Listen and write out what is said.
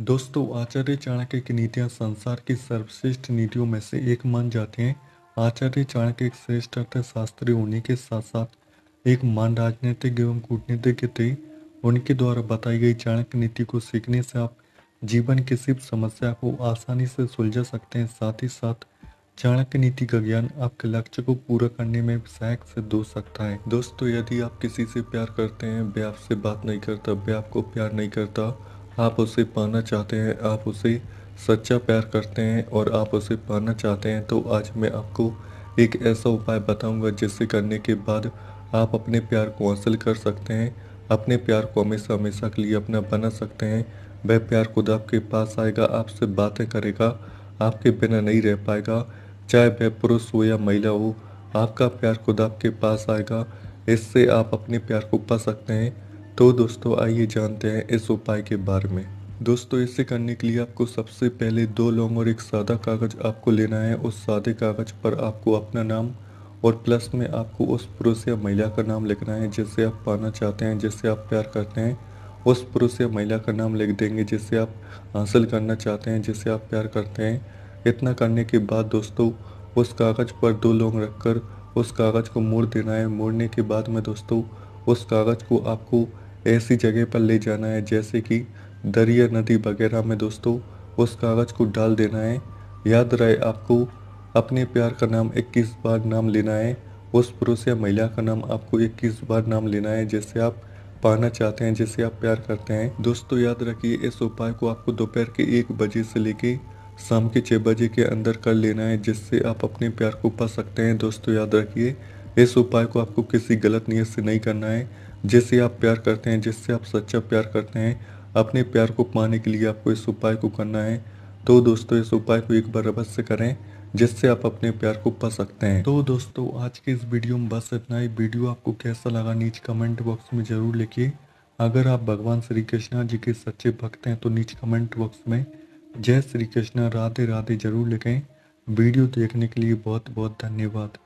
दोस्तों आचार्य चाणक्य की नीतियाँ संसार की सर्वश्रेष्ठ नीतियों में से एक मान जाते हैं आचार्य चाणक्य एक श्रेष्ठ अर्थशास्त्री होने के साथ साथ एक मान राजनीतिक एवं कूटनीतिक थे उनके द्वारा बताई गई चाणक्य नीति को सीखने से आप जीवन की सिर्फ समस्या को आसानी से सुलझा सकते हैं साथ ही साथ चाणक्य नीति का ज्ञान आपके लक्ष्य को पूरा करने में सहायक सिद्ध हो सकता है दोस्तों यदि आप किसी से प्यार करते हैं वे आपसे बात नहीं करता वे आपको प्यार नहीं करता आप उसे पाना चाहते हैं आप उसे सच्चा प्यार करते हैं और आप उसे पाना चाहते हैं तो आज मैं आपको एक ऐसा उपाय बताऊंगा जिसे करने के बाद आप अपने प्यार को हासिल कर सकते हैं अपने प्यार को हमेशा हमेशा के लिए अपना बना सकते हैं वह प्यार खुद आपके पास आएगा आपसे बातें करेगा आपके बिना नहीं रह पाएगा चाहे वह पुरुष हो या महिला हो आपका प्यार खुद आपके पास आएगा इससे आप अपने प्यार को पा सकते हैं तो दोस्तों आइए जानते हैं इस उपाय के बारे में दोस्तों इसे करने के लिए आपको सबसे पहले दो लौंग और एक सादा कागज़ आपको लेना है उस सादे कागज़ पर आपको अपना नाम और प्लस में आपको उस पुरुष या महिला का नाम लिखना है जिससे आप पाना चाहते हैं जिससे आप प्यार करते हैं उस पुरुष या महिला का नाम लिख देंगे जिससे आप हासिल करना चाहते हैं जिससे आप प्यार करते हैं इतना करने के बाद दोस्तों उस कागज़ पर दो लौंग रख कर उस कागज़ को मोड़ देना है मोड़ने के बाद में दोस्तों उस कागज़ को आपको ऐसी जगह पर ले जाना है जैसे कि दरिया नदी वगैरह में दोस्तों उस कागज़ को डाल देना है याद रहे आपको अपने प्यार का नाम 21 बार नाम लेना है उस पुरुष या महिला का नाम आपको 21 बार नाम लेना है जैसे आप पाना चाहते हैं जिसे आप प्यार करते हैं दोस्तों याद रखिए इस उपाय को आपको दोपहर के एक बजे से लेके शाम के छः बजे के अंदर कर लेना है जिससे आप अपने प्यार को पा सकते हैं दोस्तों याद रखिए इस उपाय को आपको किसी गलत नीयत से नहीं करना है जिससे आप प्यार करते हैं जिससे आप सच्चा प्यार करते हैं अपने प्यार को पाने के लिए आपको इस उपाय को करना है तो दोस्तों इस उपाय को एक बार अवश्य करें जिससे आप अपने प्यार को पा सकते हैं तो दोस्तों आज के इस वीडियो में बस इतना ही वीडियो आपको कैसा लगा नीचे कमेंट बॉक्स में ज़रूर लिखिए अगर आप भगवान श्री कृष्णा जी के सच्चे भक्त हैं तो नीचे कमेंट बॉक्स में जय श्री कृष्णा राधे राधे जरूर लिखें वीडियो देखने के लिए बहुत बहुत धन्यवाद